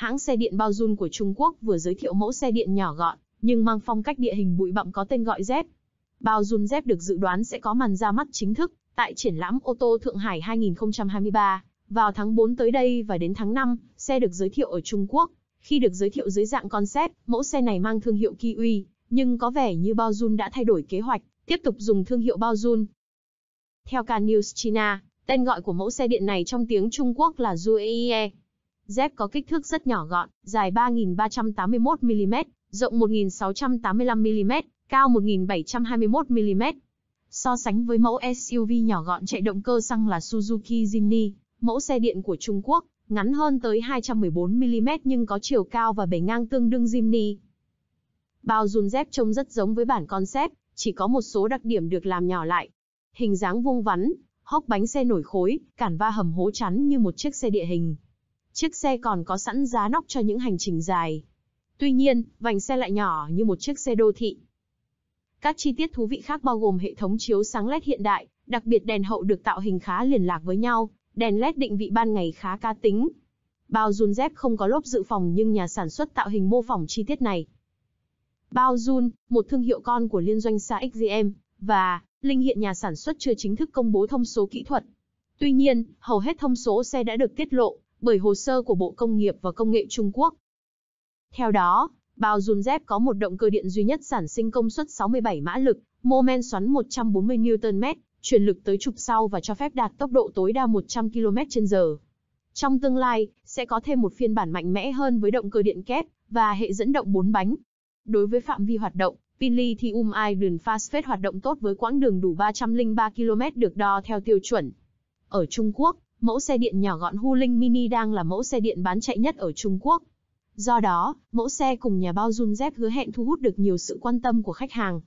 hãng xe điện Baojun của Trung Quốc vừa giới thiệu mẫu xe điện nhỏ gọn, nhưng mang phong cách địa hình bụi bặm có tên gọi Z. Baojun Z được dự đoán sẽ có màn ra mắt chính thức tại triển lãm ô tô Thượng Hải 2023 vào tháng 4 tới đây và đến tháng 5, xe được giới thiệu ở Trung Quốc. Khi được giới thiệu dưới dạng concept, mẫu xe này mang thương hiệu Kiwi, nhưng có vẻ như Baojun đã thay đổi kế hoạch, tiếp tục dùng thương hiệu Baojun. Theo Can News China, tên gọi của mẫu xe điện này trong tiếng Trung Quốc là Zueie, Dép có kích thước rất nhỏ gọn, dài 3.381mm, rộng 1.685mm, cao 1.721mm. So sánh với mẫu SUV nhỏ gọn chạy động cơ xăng là Suzuki Jimny, mẫu xe điện của Trung Quốc, ngắn hơn tới 214mm nhưng có chiều cao và bề ngang tương đương Jimny. Bao dùn dép trông rất giống với bản concept, chỉ có một số đặc điểm được làm nhỏ lại. Hình dáng vuông vắn, hốc bánh xe nổi khối, cản va hầm hố chắn như một chiếc xe địa hình. Chiếc xe còn có sẵn giá nóc cho những hành trình dài. Tuy nhiên, vành xe lại nhỏ như một chiếc xe đô thị. Các chi tiết thú vị khác bao gồm hệ thống chiếu sáng LED hiện đại, đặc biệt đèn hậu được tạo hình khá liền lạc với nhau, đèn LED định vị ban ngày khá cá tính. Bao Jun dép không có lốp dự phòng nhưng nhà sản xuất tạo hình mô phỏng chi tiết này. Bao Jun, một thương hiệu con của liên doanh xa XGM, và Linh hiện nhà sản xuất chưa chính thức công bố thông số kỹ thuật. Tuy nhiên, hầu hết thông số xe đã được tiết lộ, bởi hồ sơ của Bộ Công nghiệp và Công nghệ Trung Quốc. Theo đó, bao Junzep có một động cơ điện duy nhất sản sinh công suất 67 mã lực, mô men xoắn 140 Nm, truyền lực tới trục sau và cho phép đạt tốc độ tối đa 100 km/h. Trong tương lai, sẽ có thêm một phiên bản mạnh mẽ hơn với động cơ điện kép và hệ dẫn động 4 bánh. Đối với phạm vi hoạt động, pin lithium iron phosphate hoạt động tốt với quãng đường đủ 303 km được đo theo tiêu chuẩn. Ở Trung Quốc, mẫu xe điện nhỏ gọn Hu Linh Mini đang là mẫu xe điện bán chạy nhất ở Trung Quốc. Do đó, mẫu xe cùng nhà bao Jun Z hứa hẹn thu hút được nhiều sự quan tâm của khách hàng.